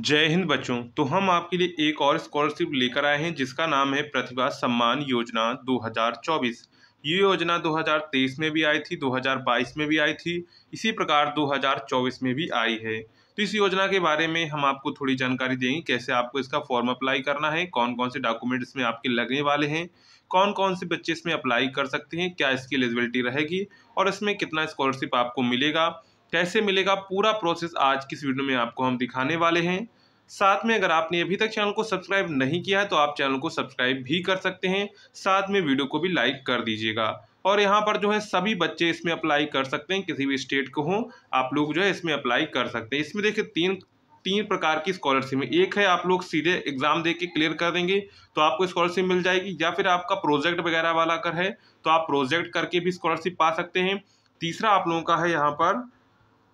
जय हिंद बच्चों तो हम आपके लिए एक और स्कॉलरशिप लेकर आए हैं जिसका नाम है प्रतिभा सम्मान योजना 2024 ये योजना 2023 में भी आई थी 2022 में भी आई थी इसी प्रकार 2024 में भी आई है तो इस योजना के बारे में हम आपको थोड़ी जानकारी देंगे कैसे आपको इसका फॉर्म अप्लाई करना है कौन कौन से डॉक्यूमेंट इसमें आपके लगने वाले हैं कौन कौन से बच्चे इसमें अप्लाई कर सकते हैं क्या इसकी एलिजिबिलिटी रहेगी और इसमें कितना स्कॉलरशिप आपको मिलेगा कैसे मिलेगा पूरा प्रोसेस आज किस वीडियो में आपको हम दिखाने वाले हैं साथ में अगर आपने अभी तक चैनल को सब्सक्राइब नहीं किया है तो आप चैनल को सब्सक्राइब भी कर सकते हैं साथ में वीडियो को भी लाइक कर दीजिएगा और यहाँ पर जो है सभी बच्चे इसमें अप्लाई कर सकते हैं किसी भी स्टेट को हो आप लोग जो है इसमें अप्लाई कर सकते हैं इसमें देखिए तीन तीन प्रकार की स्कॉलरशिप है एक है आप लोग सीधे एग्जाम दे के क्लियर कर देंगे तो आपको स्कॉलरशिप मिल जाएगी या फिर आपका प्रोजेक्ट वगैरह वाला कर है तो आप प्रोजेक्ट करके भी स्कॉलरशिप पा सकते हैं तीसरा आप लोगों का है यहाँ पर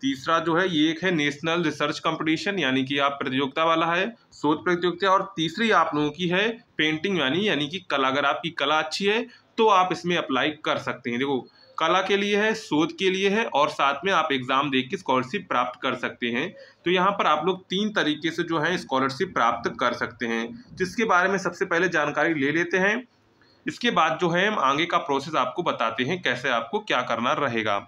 तीसरा जो है ये एक है नेशनल रिसर्च कंपटीशन यानी कि आप प्रतियोगिता वाला है शोध प्रतियोगिता और तीसरी आप लोगों की है पेंटिंग यानी यानी कि कला अगर आपकी कला अच्छी है तो आप इसमें अप्लाई कर सकते हैं देखो कला के लिए है शोध के लिए है और साथ में आप एग्ज़ाम दे के स्कॉलरशिप प्राप्त कर सकते हैं तो यहाँ पर आप लोग तीन तरीके से जो है स्कॉलरशिप प्राप्त कर सकते हैं जिसके बारे में सबसे पहले जानकारी ले लेते हैं इसके बाद जो है हम आगे का प्रोसेस आपको बताते हैं कैसे आपको क्या करना रहेगा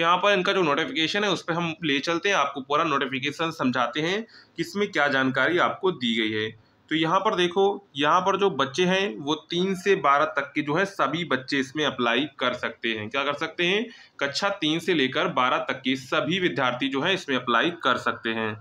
तो यहाँ पर इनका जो नोटिफिकेशन है उस पर हम ले चलते हैं आपको पूरा नोटिफिकेशन समझाते हैं कि इसमें क्या जानकारी आपको दी गई है तो यहाँ पर देखो यहाँ पर जो बच्चे हैं वो तीन से बारह तक के जो है सभी बच्चे इसमें अप्लाई कर सकते हैं क्या कर सकते हैं कक्षा तीन से लेकर बारह तक के सभी विद्यार्थी जो है इसमें अप्लाई कर सकते हैं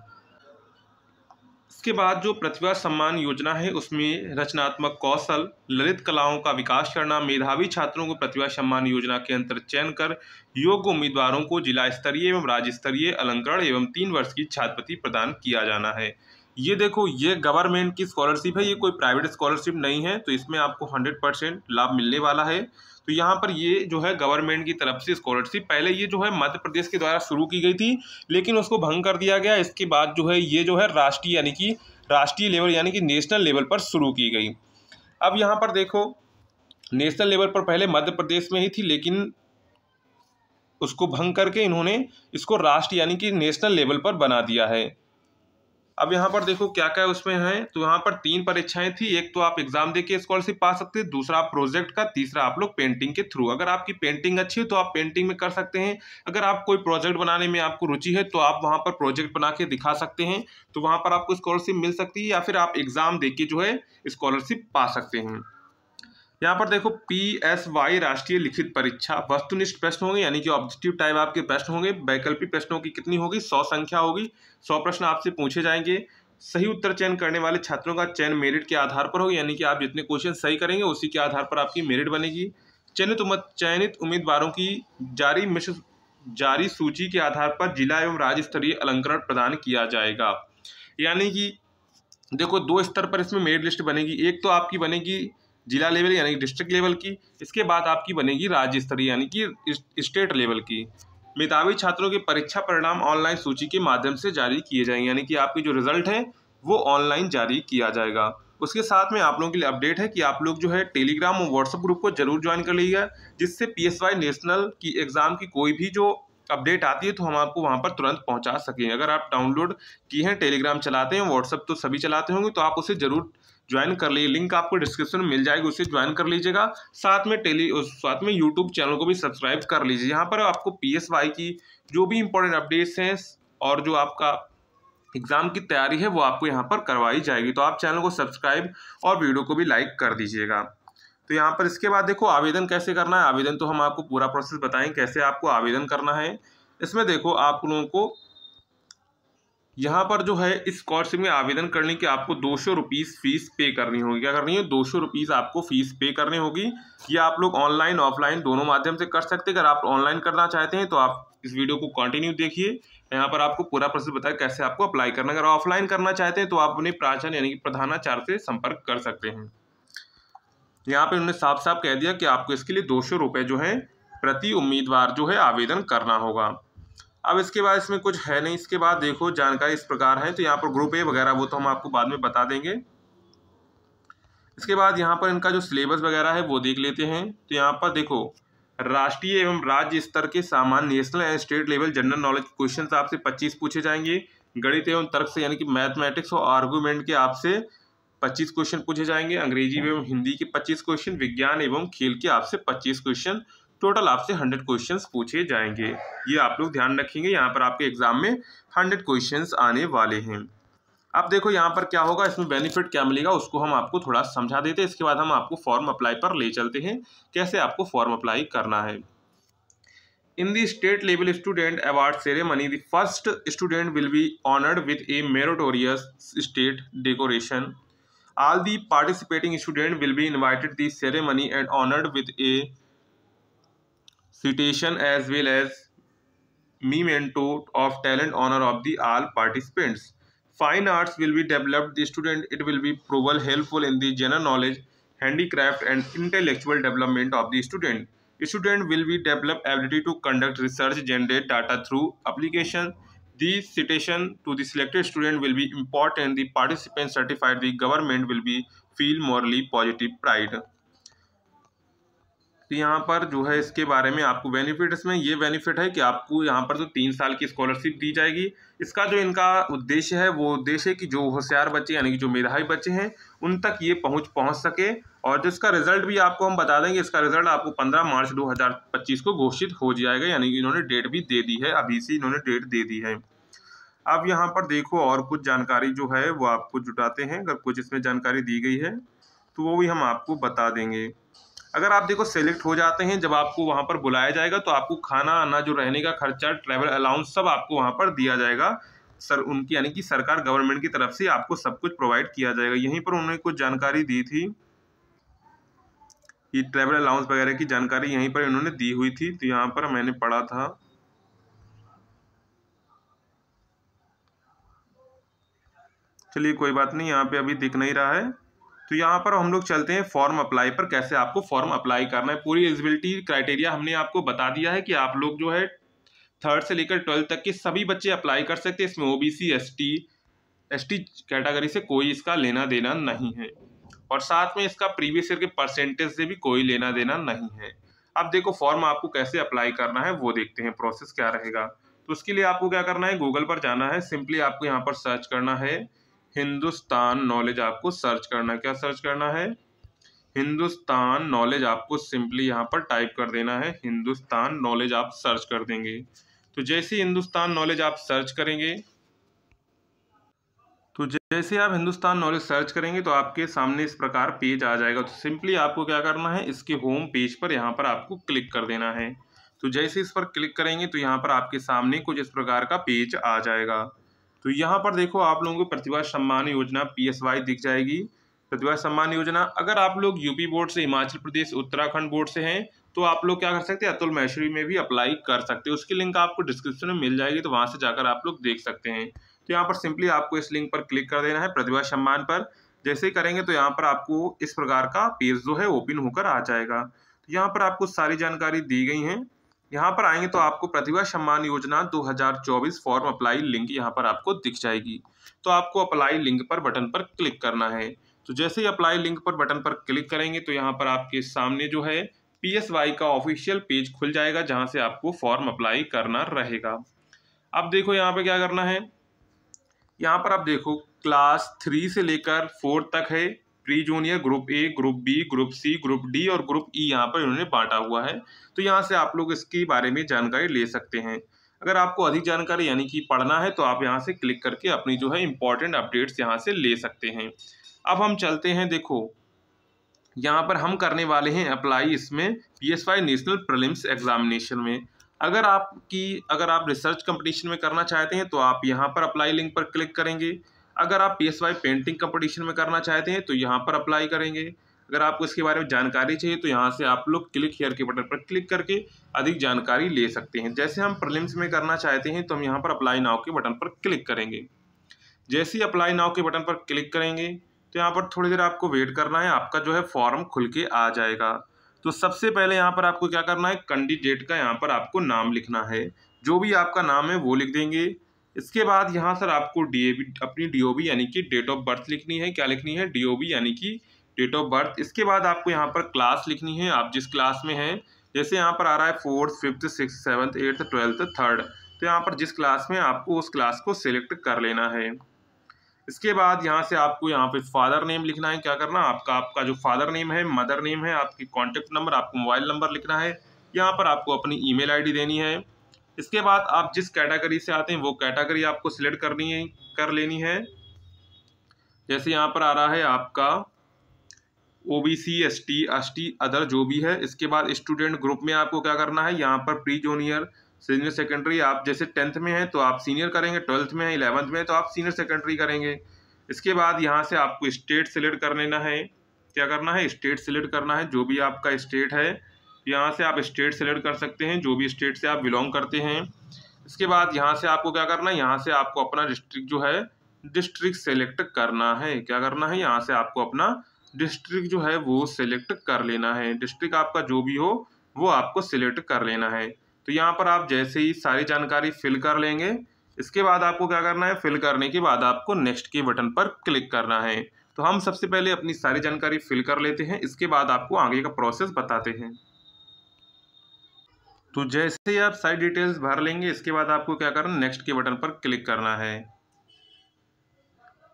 इसके बाद जो प्रतिभा सम्मान योजना है उसमें रचनात्मक कौशल ललित कलाओं का विकास करना मेधावी छात्रों को प्रतिभा सम्मान योजना के अंतर्गत चयन कर योग्य उम्मीदवारों को जिला स्तरीय एवं राज्य स्तरीय अलंकरण एवं तीन वर्ष की छात्रवृत्ति प्रदान किया जाना है ये देखो ये गवर्नमेंट की स्कॉलरशिप है ये कोई प्राइवेट स्कॉलरशिप नहीं है तो इसमें आपको हंड्रेड परसेंट लाभ मिलने वाला है तो यहाँ पर ये जो है गवर्नमेंट की तरफ से स्कॉलरशिप पहले ये जो है मध्य प्रदेश के द्वारा शुरू की गई थी लेकिन उसको भंग कर दिया गया इसके बाद जो है ये जो है राष्ट्रीय यानी कि राष्ट्रीय लेवल यानी कि नेशनल लेवल पर शुरू की गई अब यहाँ पर देखो नेशनल लेवल पर पहले मध्य प्रदेश में ही थी लेकिन उसको भंग करके इन्होंने इसको राष्ट्र यानी कि नेशनल लेवल पर बना दिया है अब यहाँ पर देखो क्या क्या उसमें है तो यहाँ पर तीन परीक्षाएं थी एक तो आप एग्जाम देके स्कॉलरशिप पा सकते हैं दूसरा आप प्रोजेक्ट का तीसरा आप लोग पेंटिंग के थ्रू अगर आपकी पेंटिंग अच्छी है तो आप पेंटिंग में कर सकते हैं अगर आप कोई प्रोजेक्ट बनाने में आपको रुचि है तो आप वहाँ पर प्रोजेक्ट बना के दिखा सकते हैं तो वहाँ पर आपको स्कॉलरशिप मिल सकती है या फिर आप एग्ज़ाम दे के जो है स्कॉलरशिप पा सकते हैं यहाँ पर देखो पी एस वाई राष्ट्रीय लिखित परीक्षा वस्तुनिष्ठ प्रश्न होंगे यानी कि ऑब्जेक्टिव टाइप आपके प्रश्न होंगे वैकल्पिक प्रश्नों की कितनी होगी सौ संख्या होगी सौ प्रश्न आपसे पूछे जाएंगे सही उत्तर चयन करने वाले छात्रों का चयन मेरिट के आधार पर होगा यानी कि आप जितने क्वेश्चन सही करेंगे उसी के आधार पर आपकी मेरिट बनेगी चयनित उमद चयनित उम्मीदवारों की जारी मिश्र जारी सूची के आधार पर जिला एवं राज्य स्तरीय अलंकरण प्रदान किया जाएगा यानी कि देखो दो स्तर पर इसमें मेरिट लिस्ट बनेगी एक तो आपकी बनेगी जिला लेवल यानी कि डिस्ट्रिक्ट लेवल की इसके बाद आपकी बनेगी राज्य स्तरीय यानी कि स्टेट लेवल की मेधावी छात्रों के परीक्षा परिणाम ऑनलाइन सूची के माध्यम से जारी किए जाएंगे यानी कि आपके जो रिजल्ट है वो ऑनलाइन जारी किया जाएगा उसके साथ में आप लोगों के लिए अपडेट है कि आप लोग जो है टेलीग्राम और व्हाट्सएप ग्रुप को जरूर ज्वाइन कर लीजिएगा जिससे पी नेशनल की एग्ज़ाम की कोई भी जो अपडेट आती है तो हम आपको वहाँ पर तुरंत पहुँचा सकें अगर आप डाउनलोड किए हैं टेलीग्राम चलाते हैं व्हाट्सएप तो सभी चलाते होंगे तो आप उसे ज़रूर ज्वाइन कर लीजिए लिंक आपको डिस्क्रिप्शन में मिल जाएगी उसे ज्वाइन कर लीजिएगा साथ में टेली साथ में यूट्यूब चैनल को भी सब्सक्राइब कर लीजिए यहाँ पर आपको पी की जो भी इंपॉर्टेंट अपडेट्स हैं और जो आपका एग्ज़ाम की तैयारी है वो आपको यहाँ पर करवाई जाएगी तो आप चैनल को सब्सक्राइब और वीडियो को भी लाइक कर दीजिएगा तो यहाँ पर इसके बाद देखो आवेदन कैसे करना है आवेदन तो हम आपको पूरा प्रोसेस बताएं कैसे आपको आवेदन करना है इसमें देखो आप लोगों को यहाँ पर जो है इस स्कॉलरशिप में आवेदन करने की आपको दो सौ रुपीज़ फ़ीस पे करनी होगी क्या करनी है दो सौ रुपीज़ आपको फ़ीस पे करनी होगी ये आप लोग ऑनलाइन ऑफलाइन दोनों माध्यम से कर सकते हैं अगर आप ऑनलाइन करना चाहते हैं तो आप इस वीडियो को कंटिन्यू देखिए यहाँ पर आपको पूरा प्रोसेस बताया कैसे आपको अप्लाई करना अगर ऑफलाइन करना चाहते हैं तो आप उन्हें प्राचन यानी कि प्रधानाचार्य से संपर्क कर सकते हैं यहाँ पर उन्होंने साफ साफ कह दिया कि आपको इसके लिए दो सौ रुपये जो है प्रति उम्मीदवार जो है आवेदन करना होगा अब इसके बाद इसमें कुछ है नहीं इसके बाद देखो जानकारी इस प्रकार है तो यहाँ पर ग्रुप ए वगैरह वो तो हम आपको बाद में बता देंगे इसके बाद यहाँ पर इनका जो सिलेबस वगैरह है वो देख लेते हैं तो यहाँ पर देखो राष्ट्रीय एवं राज्य स्तर के सामान्य national and state level general knowledge question आपसे पच्चीस पूछे जाएंगे गणित एवं तर्क से यानी कि मैथमेटिक्स और आर्गूमेंट के आपसे पच्चीस क्वेश्चन पूछे जाएंगे अंग्रेजी एवं हिंदी के पच्चीस क्वेश्चन विज्ञान एवं खेल के आपसे पच्चीस क्वेश्चन टोटल आपसे हंड्रेड क्वेश्चंस पूछे जाएंगे ये आप लोग ध्यान रखेंगे यहाँ पर आपके एग्जाम में हंड्रेड क्वेश्चंस आने वाले हैं अब देखो यहाँ पर क्या होगा इसमें बेनिफिट क्या मिलेगा उसको हम आपको थोड़ा समझा देते हैं इसके बाद हम आपको फॉर्म अप्लाई पर ले चलते हैं कैसे आपको फॉर्म अप्लाई करना है in the state level student award ceremony the first student will be honoured with a meritorious state decoration all the participating student will be invited the ceremony and honoured with a citation as well as memento of talent honor of the all participants. Fine arts will be developed the student it will be proven helpful in the general knowledge, handicraft and intellectual development of the student. The student will be develop ability to conduct research generate data through application. The citation to the selected student will be important. The participant certified the government will be feel morally positive pride. तो यहाँ पर जो है इसके बारे में आपको benefit इसमें ये बेनिफिट है कि आपको यहाँ पर तो तीन साल की स्कॉलरशिप दी जाएगी इसका जो इनका उद्देश्य है वो उद्देश्य है कि जो होशियार बच्चे यानी कि जो मेधावी बच्चे हैं उन तक ये पहुँच पहुँच सके और जो इसका रिजल्ट भी आपको हम बता देंगे इसका रिजल्ट आपको पंद्रह मार्च दो को घोषित हो जाएगा यानी कि इन्होंने डेट भी दे दी है अभी से इन्होंने डेट दे दी है अब यहाँ पर देखो और कुछ जानकारी जो है वो आपको जुटाते हैं अगर कुछ इसमें जानकारी दी गई है तो वो भी हम आपको बता देंगे अगर आप देखो सेलेक्ट हो जाते हैं जब आपको वहाँ पर बुलाया जाएगा तो आपको खाना आना जो रहने का खर्चा ट्रैवल अलाउंस सब आपको वहाँ पर दिया जाएगा सर उनकी यानी कि सरकार गवर्नमेंट की तरफ से आपको सब कुछ प्रोवाइड किया जाएगा यहीं पर उन्होंने कुछ जानकारी दी थी कि ट्रैवल अलाउंस वगैरह की जानकारी यहीं पर इन्होंने दी हुई थी तो यहाँ पर मैंने पढ़ा था चलिए कोई बात नहीं यहाँ पे अभी दिख नहीं रहा है तो यहाँ पर हम लोग चलते हैं फॉर्म अप्लाई पर कैसे आपको फॉर्म अप्लाई करना है पूरी एलिजिबिलिटी क्राइटेरिया हमने आपको बता दिया है कि आप लोग जो है थर्ड से लेकर ट्वेल्थ तक के सभी बच्चे अप्लाई कर सकते हैं इसमें O B C S T S T category से कोई इसका लेना देना नहीं है और साथ में इसका प्रीवियस ईयर के परसेंटेज से भी कोई लेना देना नहीं है अब देखो फॉर्म आपको कैसे अप्लाई करना है वो देखते हैं प्रोसेस क्या रहेगा तो उसके लिए आपको क्या करना है गूगल पर जाना है सिंपली आपको यहाँ पर सर्च करना है हिंदुस्तान नॉलेज आपको सर्च करना क्या सर्च करना है हिंदुस्तान नॉलेज आपको सिंपली यहाँ पर टाइप कर देना है हिंदुस्तान नॉलेज आप सर्च कर देंगे तो जैसे हिंदुस्तान नॉलेज आप सर्च करेंगे तो जैसे आप हिंदुस्तान नॉलेज सर्च करेंगे तो आपके सामने इस प्रकार पेज आ जाएगा तो सिंपली आपको क्या करना है इसके होम पेज पर यहाँ पर आपको क्लिक कर देना है तो जैसे इस पर क्लिक करेंगे तो यहाँ पर आपके सामने कुछ इस प्रकार का पेज आ जाएगा तो यहाँ पर देखो आप लोगों को प्रतिभा सम्मान योजना पी दिख जाएगी प्रतिभा सम्मान योजना अगर आप लोग यूपी बोर्ड से हिमाचल प्रदेश उत्तराखंड बोर्ड से हैं तो आप लोग क्या कर सकते हैं अतुल महेश्वरी में भी अप्लाई कर सकते हैं उसकी लिंक आपको डिस्क्रिप्शन में मिल जाएगी तो वहाँ से जाकर आप लोग देख सकते हैं तो यहाँ पर सिंपली आपको इस लिंक पर क्लिक कर देना है प्रतिभा सम्मान पर जैसे ही करेंगे तो यहाँ पर आपको इस प्रकार का पेज जो है ओपन होकर आ जाएगा तो यहाँ पर आपको सारी जानकारी दी गई है यहाँ पर आएंगे तो आपको प्रतिभा सम्मान योजना 2024 फॉर्म अप्लाई लिंक यहाँ पर आपको दिख जाएगी तो आपको अप्लाई लिंक पर बटन पर क्लिक करना है तो जैसे ही अप्लाई लिंक पर बटन पर क्लिक करेंगे तो यहाँ पर आपके सामने जो है पी का ऑफिशियल पेज खुल जाएगा जहाँ से आपको फॉर्म अप्लाई करना रहेगा अब देखो यहाँ पर क्या करना है यहाँ पर आप देखो क्लास थ्री से लेकर फोर तक है प्री या group A group B group C group D और ग्रुप ई e यहाँ पर इन्होंने बांटा हुआ है तो यहाँ से आप लोग इसके बारे में जानकारी ले सकते हैं अगर आपको अधिक जानकारी यानी कि पढ़ना है तो आप यहाँ से क्लिक करके अपनी जो है इम्पोर्टेंट अपडेट्स यहाँ से ले सकते हैं अब हम चलते हैं देखो यहाँ पर हम करने वाले हैं अप्लाई इसमें P S Y national prelims examination में अगर आपकी अगर आप रिसर्च कंपटीशन में करना चाहते हैं तो आप यहाँ पर अप्लाई लिंक पर क्लिक करेंगे अगर आप P S Y painting competition में करना चाहते हैं तो यहाँ पर अप्लाई करेंगे अगर आपको इसके बारे में जानकारी चाहिए तो यहाँ से आप लोग क्लिक हेयर के बटन पर क्लिक करके अधिक जानकारी ले सकते हैं जैसे हम प्रलिम्स में करना चाहते हैं तो हम यहाँ पर अप्लाई नाव के बटन पर क्लिक करेंगे जैसे ही अप्लाई नाव के बटन पर क्लिक करेंगे तो यहाँ पर थोड़ी देर आपको वेट करना है आपका जो है फॉर्म खुल के आ जाएगा तो सबसे पहले यहाँ पर आपको क्या करना है कैंडिडेट का यहाँ पर आपको नाम लिखना है जो भी आपका नाम है वो लिख देंगे इसके बाद यहाँ सर आपको डी अपनी डी यानी कि डेट ऑफ बर्थ लिखनी है क्या लिखनी है डी यानी कि डेट ऑफ बर्थ इसके बाद आपको यहाँ पर क्लास लिखनी है आप जिस क्लास में हैं जैसे यहाँ पर आ रहा है fourth fifth six seventh eighth twelfth third तो यहाँ पर जिस क्लास में आपको उस क्लास को सिलेक्ट कर लेना है इसके बाद यहाँ से आपको यहाँ पे फादर नेम लिखना है क्या करना आपका आपका जो फादर नेम है मदर नेम है आपकी कॉन्टेक्ट नंबर आपको मोबाइल नंबर लिखना है यहाँ पर आपको अपनी ई मेल देनी है इसके बाद आप जिस कैटेगरी से आते हैं वो कैटेगरी आपको सिलेक्ट करनी है कर लेनी है जैसे यहाँ पर आ रहा है आपका O B C S T S T other जो भी है इसके बाद स्टूडेंट ग्रुप में आपको क्या करना है यहाँ पर प्री जूनियर सीनियर सेकेंडरी आप जैसे टेंथ में हैं तो आप सीनियर करेंगे ट्वेल्थ में हैं इलेवंथ में तो आप सीनियर सेकेंडरी करेंगे इसके बाद यहाँ से आपको स्टेट सिलेक्ट कर लेना है क्या करना है स्टेट सिलेक्ट करना है जो भी आपका स्टेट है यहाँ से आप स्टेट सेलेक्ट कर सकते हैं जो भी स्टेट से आप बिलोंग करते हैं इसके बाद यहाँ से आपको क्या करना है यहाँ से आपको अपना डिस्ट्रिक्ट जो है डिस्ट्रिक्ट सेलेक्ट करना है क्या करना है यहाँ से आपको अपना डिस्ट्रिक्ट जो है वो सेलेक्ट कर लेना है डिस्ट्रिक्ट आपका जो भी हो वो आपको सिलेक्ट कर लेना है तो यहाँ पर आप जैसे ही सारी जानकारी फिल कर लेंगे इसके बाद आपको क्या करना है फिल करने के बाद आपको नेक्स्ट के बटन पर क्लिक करना है तो हम सबसे पहले अपनी सारी जानकारी फिल कर लेते हैं इसके बाद आपको आगे का प्रोसेस बताते हैं तो जैसे ही आप सारी डिटेल्स भर लेंगे इसके बाद आपको क्या करना नेक्स्ट के बटन पर क्लिक करना है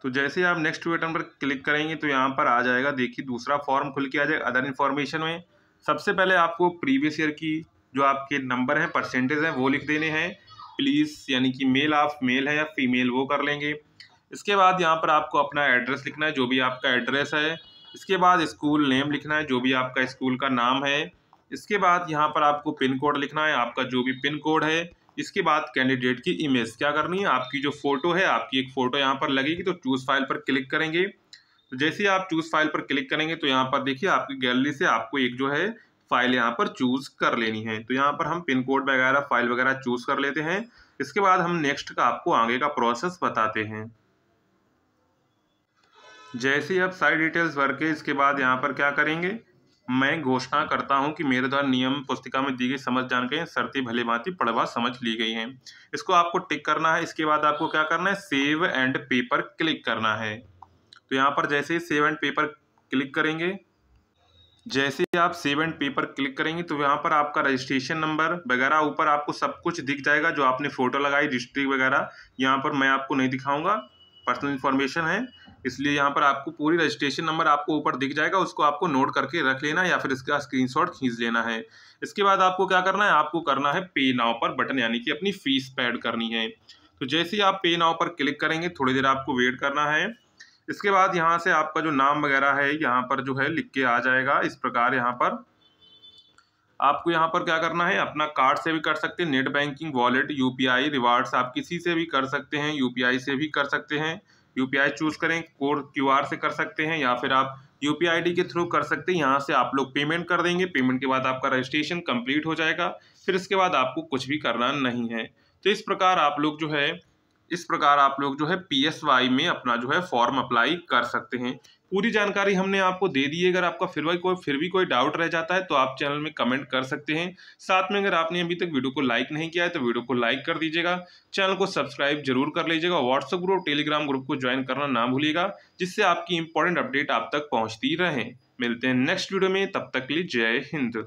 तो जैसे ही आप नेक्स्ट के बटन पर क्लिक करेंगे तो यहाँ पर आ जाएगा देखिए दूसरा फॉर्म खुल के आ जाएगा अदर इन्फॉर्मेशन में सबसे पहले आपको प्रीवियस ईयर की जो आपके नंबर हैं परसेंटेज हैं वो लिख देने हैं प्लीज़ यानी कि मेल आप मेल है या फीमेल वो कर लेंगे इसके बाद यहाँ पर आपको अपना एड्रेस लिखना है जो भी आपका एड्रेस है इसके बाद स्कूल नेम लिखना है जो भी आपका स्कूल का नाम है इसके बाद यहाँ पर आपको पिन कोड लिखना है आपका जो भी पिन कोड है इसके बाद कैंडिडेट की इमेज क्या करनी है आपकी जो फ़ोटो है आपकी एक फ़ोटो यहाँ पर लगेगी तो चूज़ फाइल पर क्लिक करेंगे तो जैसे ही आप चूज़ फाइल पर क्लिक करेंगे तो यहाँ पर देखिए आपकी गैलरी से आपको एक जो है फाइल यहाँ पर चूज़ कर लेनी है तो यहाँ पर हम पिन कोड वगैरह फाइल वगैरह चूज़ कर लेते हैं इसके बाद हम नेक्स्ट का आपको आगे का प्रोसेस बताते हैं जैसे ही आप सारी डिटेल्स भर के इसके बाद यहाँ पर क्या करेंगे मैं घोषणा करता हूं कि मेरे द्वारा नियम पुस्तिका में दी गई समझ जान गए शर्ती भले भांति पढ़वा समझ ली गई है इसको आपको टिक करना है इसके बाद आपको क्या करना है सेव एंड पेपर क्लिक करना है तो यहाँ पर जैसे ही सेव एंड पेपर क्लिक करेंगे जैसे ही आप सेव एंड पेपर क्लिक करेंगे तो यहाँ पर आपका रजिस्ट्रेशन नंबर वगैरह ऊपर आपको सब कुछ दिख जाएगा जो आपने फ़ोटो लगाई डिस्ट्रिक्ट वगैरह यहाँ पर मैं आपको नहीं दिखाऊंगा पर्सनल इन्फॉर्मेशन है इसलिए यहाँ पर आपको पूरी रजिस्ट्रेशन नंबर आपको ऊपर दिख जाएगा उसको आपको नोट करके रख लेना या फिर इसका स्क्रीनशॉट खींच लेना है इसके बाद आपको क्या करना है आपको करना है पे नाव पर बटन यानी कि अपनी फीस पैड करनी है तो जैसे ही आप पे नाव पर क्लिक करेंगे थोड़ी देर आपको वेट करना है इसके बाद यहाँ से आपका जो नाम वगैरह है यहाँ पर जो है लिख के आ जाएगा इस प्रकार यहाँ पर आपको यहाँ पर क्या करना है अपना कार्ड से भी कर सकते हैं net banking wallet UPI rewards आप किसी से भी कर सकते हैं यूपीआई से भी कर सकते हैं यू चूज़ करें कोड क्यू से कर सकते हैं या फिर आप यू पी आई डी के थ्रू कर सकते हैं यहाँ से आप लोग पेमेंट कर देंगे पेमेंट के बाद आपका रजिस्ट्रेशन कंप्लीट हो जाएगा फिर इसके बाद आपको कुछ भी करना नहीं है तो इस प्रकार आप लोग जो है इस प्रकार आप लोग जो है पी एस वाई में अपना जो है फॉर्म अप्लाई कर सकते हैं पूरी जानकारी हमने आपको दे दी है अगर आपका फिर भी कोई फिर भी कोई डाउट रह जाता है तो आप चैनल में कमेंट कर सकते हैं साथ में अगर आपने अभी तक वीडियो को लाइक नहीं किया है तो वीडियो को लाइक कर दीजिएगा चैनल को सब्सक्राइब जरूर कर लीजिएगा व्हाट्सअप ग्रुप टेलीग्राम ग्रुप को ज्वाइन करना ना भूलिएगा जिससे आपकी इंपॉर्टेंट अपडेट आप तक पहुँचती रहें मिलते हैं नेक्स्ट वीडियो में तब तक के लिए जय हिंद